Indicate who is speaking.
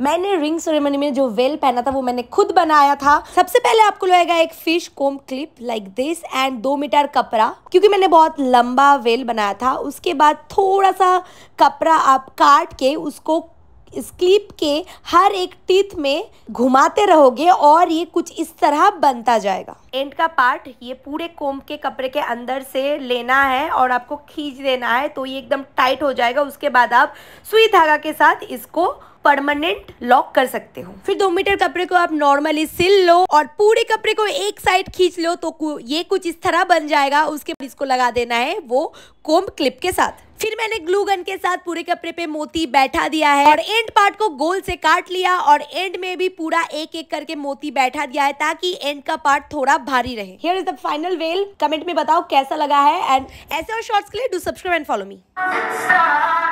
Speaker 1: मैंने ring ceremony में जो वेल पहना था वो मैंने खुद बनाया था सबसे पहले आपको लगेगा एक fish comb clip like this and दो मीटर कपड़ा क्योंकि मैंने बहुत लंबा वेल बनाया था उसके बाद थोड़ा सा कपड़ा आप काट के उसको इस क्लिप के हर एक टीथ में घुमाते रहोगे और ये कुछ इस तरह बनता जाएगा एंड का पार्ट ये पूरे कोम के कपड़े के अंदर से लेना है और आपको खींच देना है तो ये एकदम टाइट हो जाएगा उसके बाद आप सुई धागा के साथ इसको परमानेंट लॉक कर सकते हो फिर दो मीटर कपड़े को आप नॉर्मली सिल लो और पूरे कपड़े को एक साइड खींच लो तो ये कुछ इस तरह बन जाएगा उसके बाद इसको लगा देना है वो कोम्ब क्लिप के साथ फिर मैंने ग्लू गन के साथ पूरे कपड़े पे मोती बैठा दिया है और एंड पार्ट को गोल से काट लिया और एंड में भी पूरा एक एक करके मोती बैठा दिया है ताकि एंड का पार्ट थोड़ा भारी रहे here is the final well comment में बताओ कैसा लगा है एंड ऐसे और शॉर्ट्स के लिए do subscribe and follow me